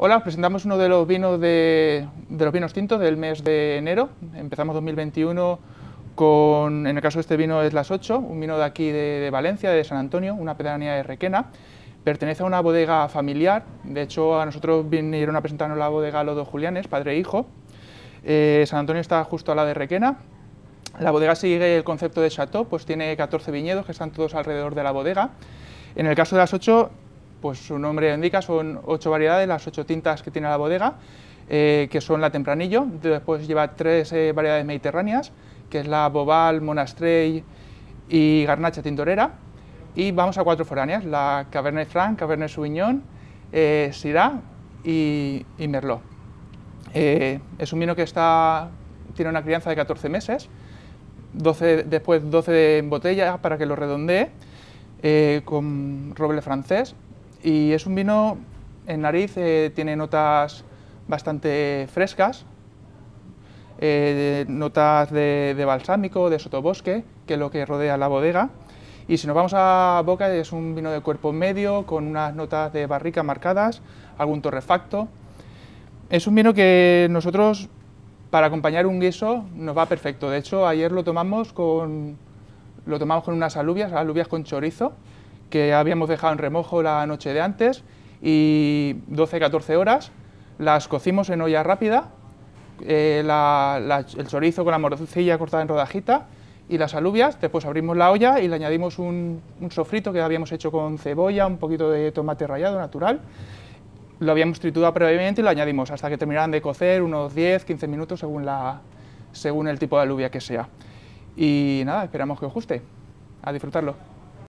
Hola, os presentamos uno de los vinos de, los vinos tintos del mes de enero. Empezamos 2021 con, en el caso de este vino es Las 8, un vino de aquí de, Valencia, de San Antonio, una pedanía de Requena. Pertenece a una bodega familiar, de hecho a nosotros vinieron a presentarnos la bodega los dos Julianes, padre e hijo. Eh, San Antonio está justo a la de Requena. La bodega sigue el concepto de chateau, pues tiene 14 viñedos que están todos alrededor de la bodega. En el caso de Las 8 pues su nombre indica, son ocho variedades, las ocho tintas que tiene la bodega, eh, que son la Tempranillo, después lleva tres eh, variedades mediterráneas, que es la Bobal, Monastrell y Garnacha Tintorera, y vamos a cuatro foráneas, la Cabernet Franc, Cabernet Sauvignon, eh, Syrah y, Merlot. Eh, es un vino que está, tiene una crianza de 14 meses, después 12 en botella para que lo redondee, con roble francés y es un vino, en nariz, eh, tiene notas bastante frescas, eh, notas de, balsámico, de sotobosque, que es lo que rodea la bodega. Y si nos vamos a boca, es un vino de cuerpo medio, con unas notas de barrica marcadas, algún torrefacto. Es un vino que nosotros, para acompañar un guiso, nos va perfecto. De hecho, ayer lo tomamos con, lo tomamos con unas alubias, alubias con chorizo, que habíamos dejado en remojo la noche de antes y 12-14 horas. Las cocimos en olla rápida, eh, el chorizo con la morcilla cortada en rodajita y las alubias. Después abrimos la olla y le añadimos un, un sofrito que habíamos hecho con cebolla, un poquito de tomate rallado natural. Lo habíamos triturado previamente y lo añadimos hasta que terminaran de cocer unos 10-15 minutos según, la, según el tipo de alubia que sea. Y nada, esperamos que os guste. A disfrutarlo.